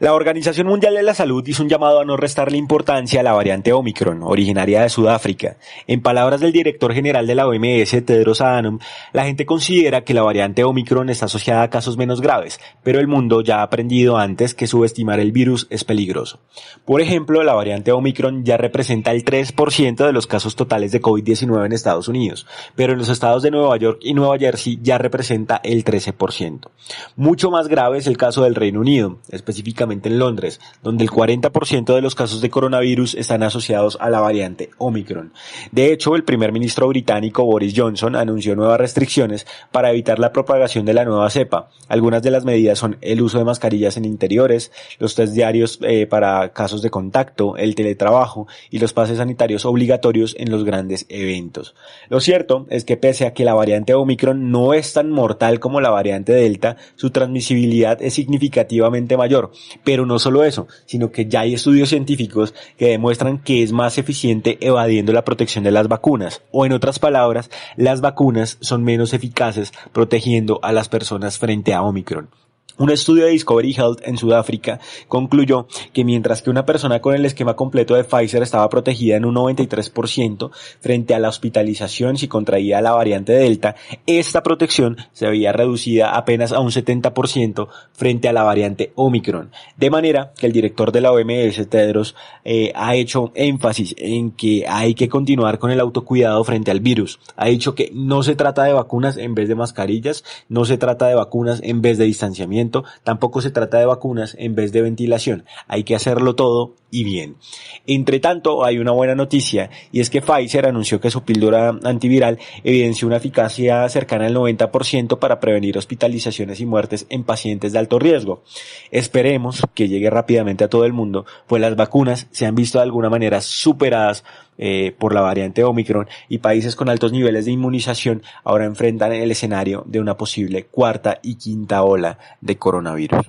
La Organización Mundial de la Salud hizo un llamado a no restarle importancia a la variante Omicron, originaria de Sudáfrica. En palabras del director general de la OMS, Tedros Adhanom, la gente considera que la variante Omicron está asociada a casos menos graves, pero el mundo ya ha aprendido antes que subestimar el virus es peligroso. Por ejemplo, la variante Omicron ya representa el 3% de los casos totales de COVID-19 en Estados Unidos, pero en los estados de Nueva York y Nueva Jersey ya representa el 13%. Mucho más grave es el caso del Reino Unido, específicamente en Londres, donde el 40% de los casos de coronavirus están asociados a la variante Omicron. De hecho, el primer ministro británico Boris Johnson anunció nuevas restricciones para evitar la propagación de la nueva cepa. Algunas de las medidas son el uso de mascarillas en interiores, los test diarios eh, para casos de contacto, el teletrabajo y los pases sanitarios obligatorios en los grandes eventos. Lo cierto es que pese a que la variante Omicron no es tan mortal como la variante Delta, su transmisibilidad es significativamente mayor, pero no solo eso, sino que ya hay estudios científicos que demuestran que es más eficiente evadiendo la protección de las vacunas. O en otras palabras, las vacunas son menos eficaces protegiendo a las personas frente a Omicron. Un estudio de Discovery Health en Sudáfrica concluyó que mientras que una persona con el esquema completo de Pfizer estaba protegida en un 93% frente a la hospitalización si contraía la variante Delta, esta protección se había reducida apenas a un 70% frente a la variante Omicron. De manera que el director de la OMS, Tedros, eh, ha hecho énfasis en que hay que continuar con el autocuidado frente al virus. Ha dicho que no se trata de vacunas en vez de mascarillas, no se trata de vacunas en vez de distanciamiento tampoco se trata de vacunas en vez de ventilación. Hay que hacerlo todo y bien. Entre tanto, hay una buena noticia y es que Pfizer anunció que su píldora antiviral evidenció una eficacia cercana al 90% para prevenir hospitalizaciones y muertes en pacientes de alto riesgo. Esperemos que llegue rápidamente a todo el mundo, pues las vacunas se han visto de alguna manera superadas eh, por la variante Omicron y países con altos niveles de inmunización ahora enfrentan el escenario de una posible cuarta y quinta ola de coronavirus.